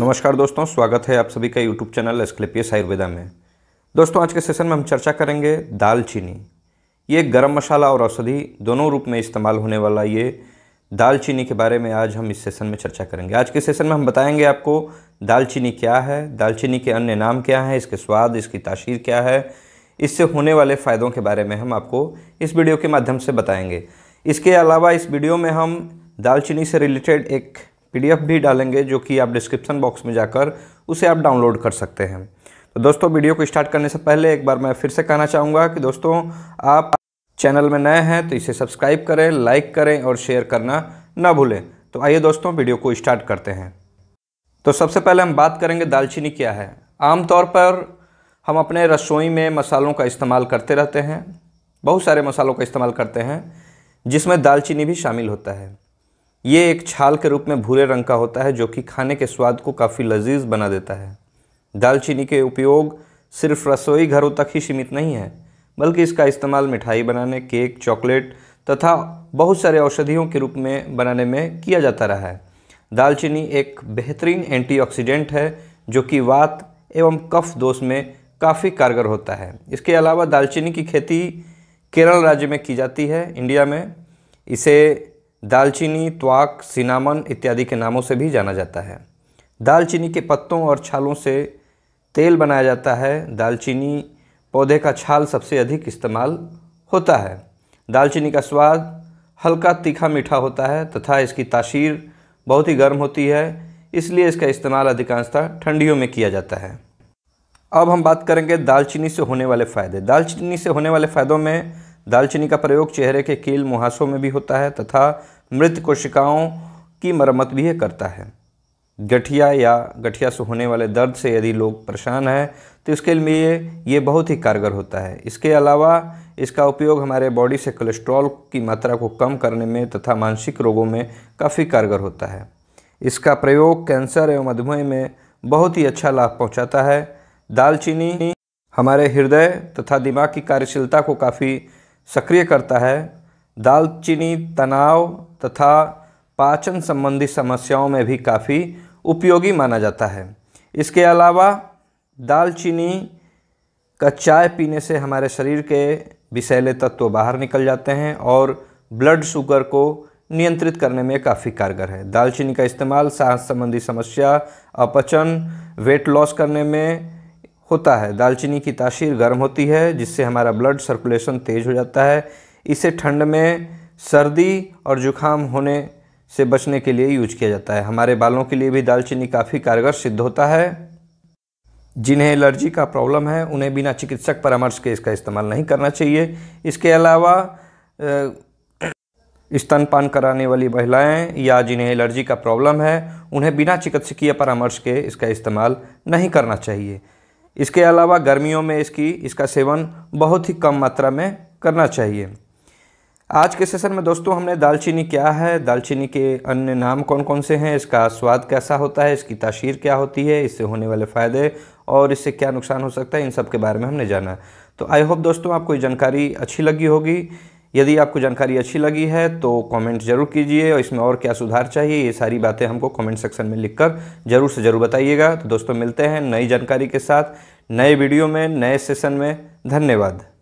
नमस्कार दोस्तों स्वागत है आप सभी का यूट्यूब चैनल एस्क्लेपियस आयुर्वेदा में दोस्तों आज के सेशन में हम चर्चा करेंगे दालचीनी ये गरम मसाला और औषधि दोनों रूप में इस्तेमाल होने वाला ये दालचीनी के बारे में आज हम इस सेशन में चर्चा करेंगे आज के सेशन में हम बताएंगे आपको दालचीनी क्या है दालचीनी के अन्य नाम क्या हैं इसके स्वाद इसकी तासीर क्या है इससे होने वाले फ़ायदों के बारे में हम आपको इस वीडियो के माध्यम से बताएंगे इसके अलावा इस वीडियो में हम दालचीनी से रिलेटेड एक पीडीएफ भी डालेंगे जो कि आप डिस्क्रिप्शन बॉक्स में जाकर उसे आप डाउनलोड कर सकते हैं तो दोस्तों वीडियो को स्टार्ट करने से पहले एक बार मैं फिर से कहना चाहूँगा कि दोस्तों आप चैनल में नए हैं तो इसे सब्सक्राइब करें लाइक करें और शेयर करना ना भूलें तो आइए दोस्तों वीडियो को स्टार्ट करते हैं तो सबसे पहले हम बात करेंगे दालचीनी क्या है आमतौर पर हम अपने रसोई में मसालों का इस्तेमाल करते रहते हैं बहुत सारे मसालों का इस्तेमाल करते हैं जिसमें दालचीनी भी शामिल होता है ये एक छाल के रूप में भूरे रंग का होता है जो कि खाने के स्वाद को काफ़ी लजीज बना देता है दालचीनी के उपयोग सिर्फ रसोई घरों तक ही सीमित नहीं है बल्कि इसका इस्तेमाल मिठाई बनाने केक चॉकलेट तथा बहुत सारे औषधियों के रूप में बनाने में किया जाता रहा है दालचीनी एक बेहतरीन एंटीऑक्सीडेंट है जो कि वात एवं कफ दोष में काफ़ी कारगर होता है इसके अलावा दालचीनी की खेती केरल राज्य में की जाती है इंडिया में इसे दालचीनी त्वाक सिनामन इत्यादि के नामों से भी जाना जाता है दालचीनी के पत्तों और छालों से तेल बनाया जाता है दालचीनी पौधे का छाल सबसे अधिक इस्तेमाल होता है दालचीनी का स्वाद हल्का तीखा मीठा होता है तथा इसकी तासीर बहुत ही गर्म होती है इसलिए इसका इस्तेमाल अधिकांशतः ठंडियों में किया जाता है अब हम बात करेंगे दालचीनी से होने वाले फ़ायदे दालचीनी से होने वाले फ़ायदों में दालचीनी का प्रयोग चेहरे के कील मुहासों में भी होता है तथा मृत कोशिकाओं की मरम्मत भी करता है गठिया या गठिया से होने वाले दर्द से यदि लोग परेशान हैं तो इसके लिए ये बहुत ही कारगर होता है इसके अलावा इसका उपयोग हमारे बॉडी से कोलेस्ट्रॉल की मात्रा को कम करने में तथा मानसिक रोगों में काफ़ी कारगर होता है इसका प्रयोग कैंसर एवं मधुमेह में बहुत ही अच्छा लाभ पहुंचाता है दालचीनी हमारे हृदय तथा दिमाग की कार्यशीलता को काफ़ी सक्रिय करता है दालचीनी तनाव तथा पाचन संबंधी समस्याओं में भी काफ़ी उपयोगी माना जाता है इसके अलावा दालचीनी का चाय पीने से हमारे शरीर के विषैले तत्व बाहर निकल जाते हैं और ब्लड शुगर को नियंत्रित करने में काफ़ी कारगर है दालचीनी का इस्तेमाल सांस संबंधी समस्या अपचन वेट लॉस करने में होता है दालचीनी की तासीर गर्म होती है जिससे हमारा ब्लड सर्कुलेशन तेज़ हो जाता है इसे ठंड में सर्दी और जुखाम होने से बचने के लिए यूज किया जाता है हमारे बालों के लिए भी दालचीनी काफ़ी कारगर सिद्ध होता है जिन्हें एलर्जी का प्रॉब्लम है उन्हें बिना चिकित्सक परामर्श के इसका इस्तेमाल नहीं करना चाहिए इसके अलावा स्तनपान कराने वाली महिलाएं या जिन्हें एलर्जी का प्रॉब्लम है उन्हें बिना चिकित्सकीय परामर्श के इसका इस्तेमाल नहीं करना चाहिए इसके अलावा गर्मियों में इसकी इसका सेवन बहुत ही कम मात्रा में करना चाहिए आज के सेशन में दोस्तों हमने दालचीनी क्या है दालचीनी के अन्य नाम कौन कौन से हैं इसका स्वाद कैसा होता है इसकी तासीर क्या होती है इससे होने वाले फ़ायदे और इससे क्या नुकसान हो सकता है इन सब के बारे में हमने जाना तो आई होप दोस्तों आपको ये जानकारी अच्छी लगी होगी यदि आपको जानकारी अच्छी लगी है तो कमेंट जरूर कीजिए और इसमें और क्या सुधार चाहिए ये सारी बातें हमको कमेंट सेक्शन में लिखकर ज़रूर से ज़रूर बताइएगा तो दोस्तों मिलते हैं नई जानकारी के साथ नए वीडियो में नए सेशन में धन्यवाद